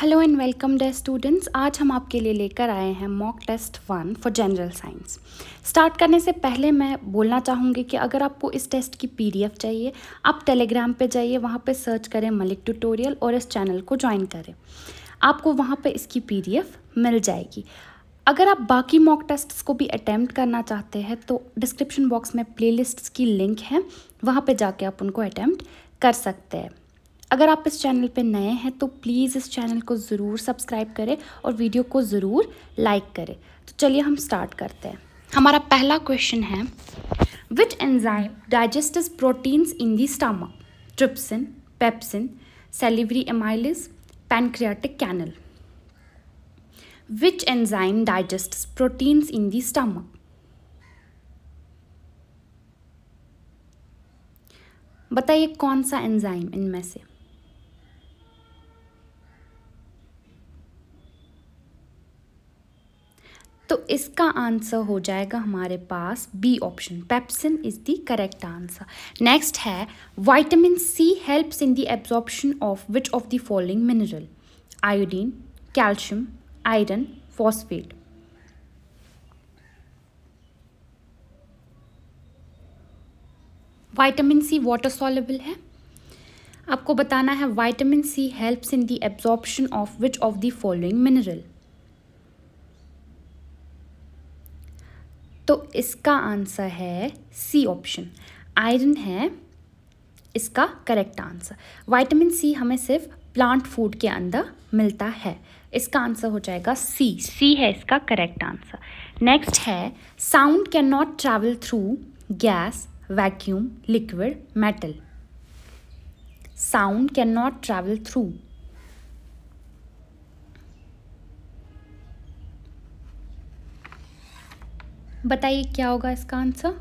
Hello and welcome dear students आज हम आपके लिए लेकर आए हैं mock test one for general science start करने से पहले मैं बोलना चाहूँगी कि अगर आपको इस टेस्ट की पीडीएफ चाहिए आप टेलीग्राम पे जाइए वहाँ पे सर्च करें मलिक ट्यूटोरियल और इस चैनल को ज्वाइन करें आपको वहाँ पे इसकी पीडीएफ मिल जाएगी अगर आप बाकी मॉक टेस्ट्स को भी अटैम्प्ट करना चाहते हैं तो डिस्क्रिप्शन बॉक्स में प्लेलिस्ट्स की लिंक है वहाँ पर जाके आप उनको अटैम्प्ट कर सकते हैं अगर आप इस चैनल पर नए हैं तो प्लीज़ इस चैनल को ज़रूर सब्सक्राइब करें और वीडियो को ज़रूर लाइक करें तो चलिए हम स्टार्ट करते हैं हमारा पहला क्वेश्चन है which enzyme digestive proteins in the stomach trypsin pepsin salivary amylase pancreatic canal which enzyme digest proteins in the stomach? बताइए कौन सा एंजाइम इनमें से तो इसका आंसर हो जाएगा हमारे पास B option pepsin is the correct answer next है vitamin C helps in the absorption of which of the following mineral iodine calcium iron phosphate vitamin C water soluble है आपको बताना है vitamin C helps in the absorption of which of the following mineral इसका answer है C option iron है इसका correct answer vitamin C हमें सिर्फ प्लांट फूड के अंदर मिलता है इसका आंसर हो जाएगा सी सी है इसका करेक्ट आंसर नेक्स्ट है sound can not travel through gas vacuum liquid metal sound can not travel through बताइए क्या होगा इसका आंसर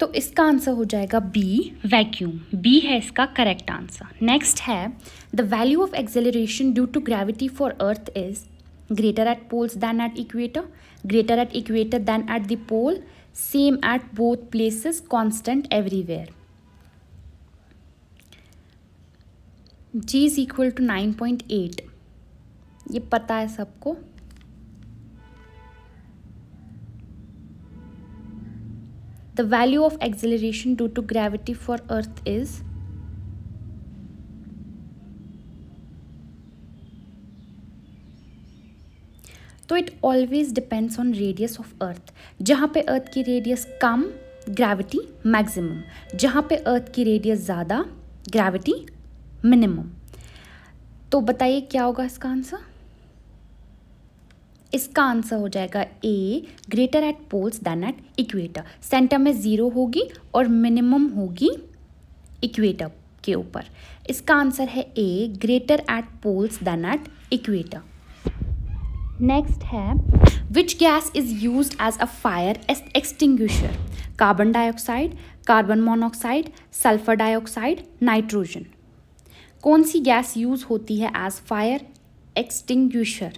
तो इसका आंसर हो जाएगा बी वैक्यूम बी है इसका करेक्ट आंसर नेक्स्ट है the value of acceleration due to gravity for earth is greater at poles than at equator greater at equator than at the pole same at both places constant everywhere g is equal to nine point eight ये पता है सबको the value of acceleration due to gravity for earth is तो it always depends on radius of earth जहां पे अर्थ की radius कम gravity maximum जहां पे अर्थ की रेडियस ज़्यादा ग्रेविटी मिनिमम तो बताइए क्या होगा इसका आंसर इसका आंसर हो जाएगा A greater at poles than at equator centre में ज़ीरो होगी और मिनिमम होगी इक्वेटर के ऊपर इसका आंसर है A greater at poles than at equator next है which gas is use as a fire extinguisher carbon dioxide carbon monoxide sulphur dioxide nitrogen कौन सी गैस यूज होती है एज फायर एक्सटिंग्विशर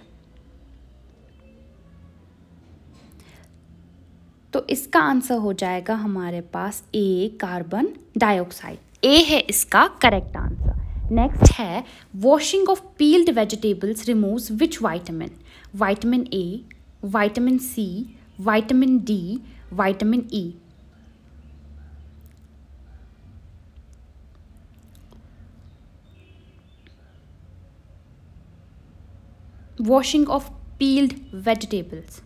तो इसका आंसर हो जाएगा हमारे पास ए कार्बन डाइऑक्साइड ए है इसका करेक्ट आंसर नेक्स्ट है washing of peeled vegetables removes which vitamin vitamin A vitamin C vitamin D vitamin E washing of peeled vegetables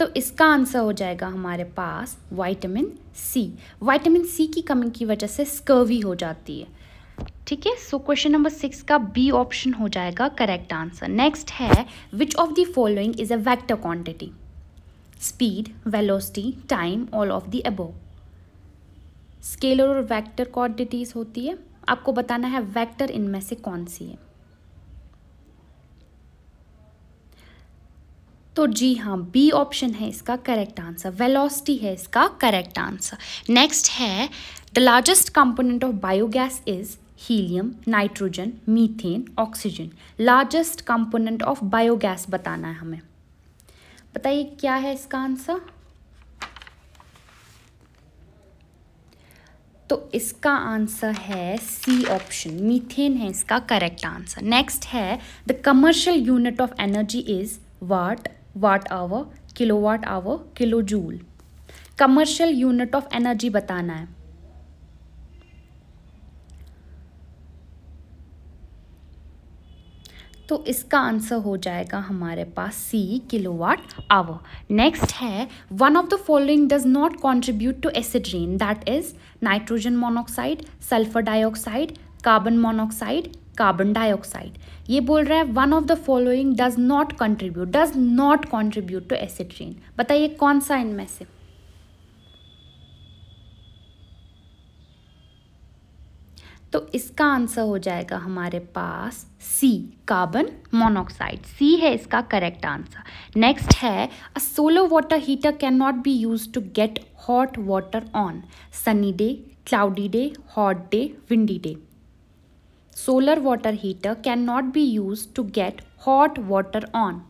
तो इसका आंसर हो जाएगा हमारे पास वाइटामिन सी वाइटामिन सी की कमी की वजह से स्कर्वी हो जाती है ठीक है सो क्वेश्चन नंबर सिक्स का बी ऑप्शन हो जाएगा करेक्ट आंसर नेक्स्ट है which of the following is a vector quantity speed velocity time all of the above scalar और वैक्टर क्वांटिटीज़ होती है आपको बताना है वैक्टर इनमें से कौन सी है तो जी हाँ बी ऑप्शन है इसका करेक्ट आंसर वेलोसिटी है इसका करेक्ट आंसर नेक्स्ट है the largest component of biogas is helium nitrogen methane oxygen largest component of biogas बताना है हमें बताइए क्या है इसका आंसर तो इसका आंसर है सी ऑप्शन मीथेन है इसका करेक्ट आंसर नेक्स्ट है the commercial unit of energy is watt watt hour kilo watt hour kilo joule commercial unit of energy बताना है तो इसका आंसर हो जाएगा हमारे पास सी किलोवाट आवर नेक्स्ट है one of the following does not contribute to acid rain that is nitrogen monoxide sulphur dioxide carbon monoxide carbon dioxide ये बोल रहा है one of the following does not contribute does not contribute to acid rain बताइए कौन सा इनमें से तो इसका आंसर हो जाएगा हमारे पास सी कार्बन मोनोक्साइड सी है इसका करेक्ट आंसर नेक्स्ट है a solar water heater can not be use to get hot water on sunny day cloudy day hot day windy day solar water heater cannot be used to get hot water on.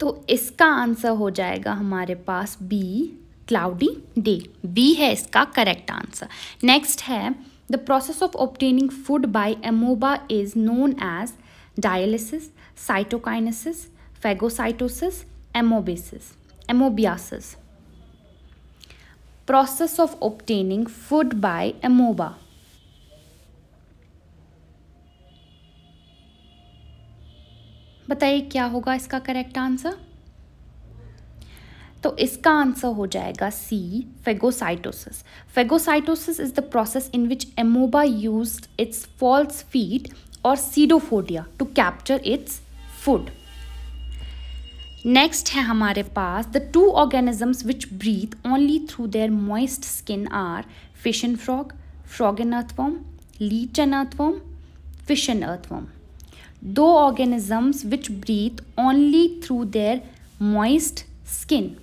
तो इसका answer हो जाएगा हमारे पास B cloudy day B है इसका correct answer next है the process of optaining food by amoeba is known as dialysis cytokinesis phagocytosis amoebosis amoebiasis process of obtaining food by amoeba. बताइए क्या होगा इसका करेक्ट आंसर तो इसका आंसर हो जाएगा C phagocytosis phagocytosis is the process in which amoeba use its false feet और pseudopodia to capture its food next है हमारे पास the two organisms which breathe only through their moist skin are fish and frog frog and earthworm leech and earthworm fish and earthworm दो organisms which breathe only through their moist skin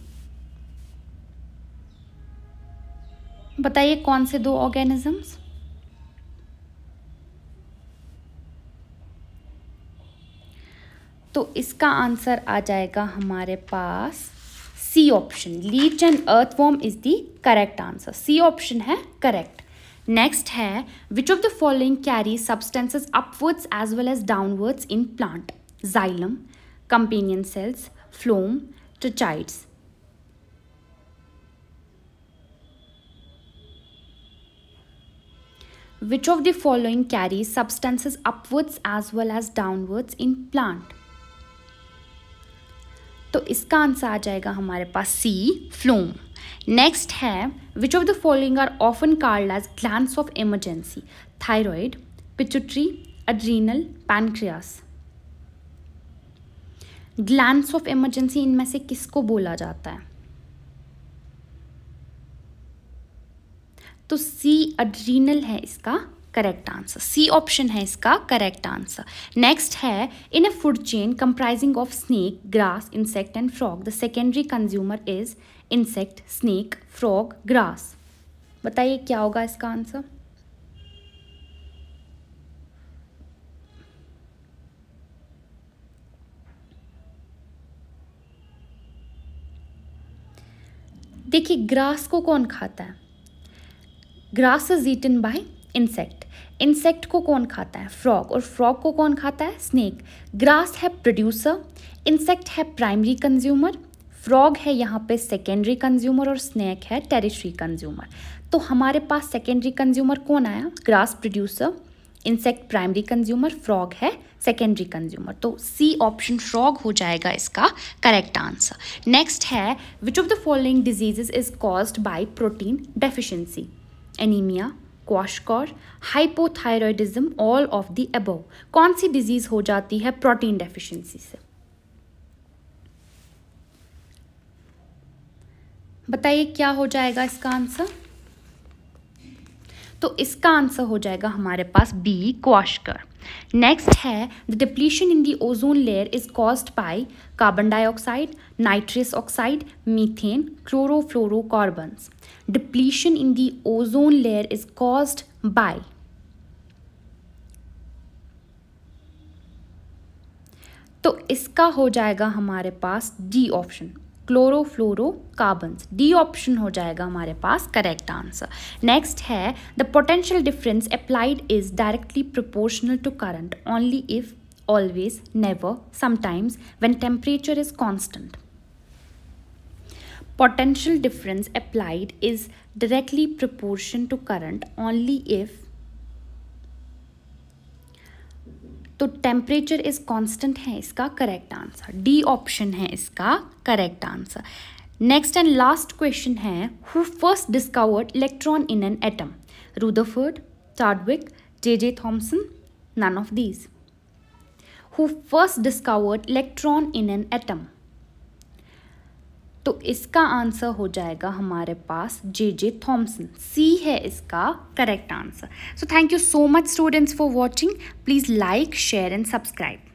बताइए कौन से दो organisms तो इसका answer आ जाएगा हमारे पास C option leech and earthworm is the correct answer C option है करेक्ट नेक्स्ट है which of the following carry substances upwards as well as downwards in plant xylem companion cells phloem tracheids Which of the following carries substances upwards as well as downwards in plant? तो इसका answer आ जाएगा हमारे पास सी phloem next है which of the following are often called as gland of emergency thyroid pituitary adrenal pancreas gland of emergency इनमें से किसको बोला जाता है तो सी अड्रीनल है इसका करेक्ट आंसर सी ऑप्शन है इसका करेक्ट आंसर नेक्स्ट है in a food chain comprising of snake grass insect and frog the secondary consumer is insect snake frog grass बताइए क्या होगा इसका आंसर देखिए ग्रास को कौन खाता है grass is eaten by insect insect को कौन खाता है फ्रॉग और फ्रॉग को कौन खाता है स्नेक ग्रास है प्रोड्यूसर इंसेक्ट है प्राइमरी कंज्यूमर फ्रॉग है यहाँ पे सेकेंडरी कंज्यूमर और स्नैक है टेरिटरी कंज्यूमर तो हमारे पास सेकेंडरी कंज्यूमर कौन आया grass producer insect primary consumer frog है सेकेंडरी कंज्यूमर तो सी ऑप्शन फ्रॉग हो जाएगा इसका करेक्ट आंसर नेक्स्ट है which of the following diseases is caused by protein deficiency anaemia kwashiorkor hypothyroidism all of the above कौन सी disease हो जाती है प्रोटीन डेफिशिएंसी से बताइए क्या हो जाएगा इसका आंसर तो इसका आंसर हो जाएगा हमारे पास बी क्वाशकर नेक्स्ट है the depletion in the ozone layer is caused by carbon dioxide nitrous oxide methane chlorofluorocarbons depletion in the ozone layer is caused by तो इसका हो जाएगा हमारे पास D option chlorofluorocarbons D option हो जाएगा हमारे पास करेक्ट आंसर नेक्स्ट है the potential difference applied is directly proportional to current only if always never sometimes when temperature is constant potential difference applied is directly proportion to current only if तो temperature is constant है इसका correct answer D option है इसका correct answer next and last question है who first discovered electron in an atom Rutherford Chadwick J J Thomson none of these who first discovered electron in an atom तो इसका answer हो जाएगा हमारे पास जे J Thompson C है इसका correct answer so thank you so much students for watching please like share and subscribe